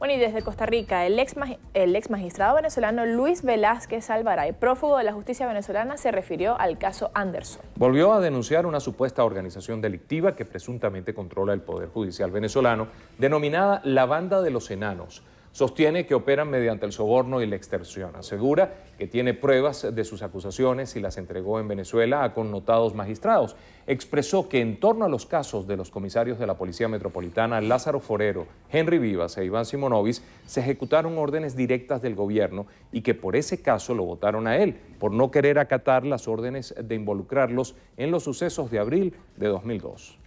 Bueno, y desde Costa Rica, el ex, el ex magistrado venezolano Luis Velázquez Alvaray, prófugo de la justicia venezolana, se refirió al caso Anderson. Volvió a denunciar una supuesta organización delictiva que presuntamente controla el Poder Judicial venezolano, denominada la Banda de los Enanos Sostiene que operan mediante el soborno y la extorsión. Asegura que tiene pruebas de sus acusaciones y las entregó en Venezuela a connotados magistrados. Expresó que en torno a los casos de los comisarios de la Policía Metropolitana Lázaro Forero, Henry Vivas e Iván Simonovis, se ejecutaron órdenes directas del gobierno y que por ese caso lo votaron a él, por no querer acatar las órdenes de involucrarlos en los sucesos de abril de 2002.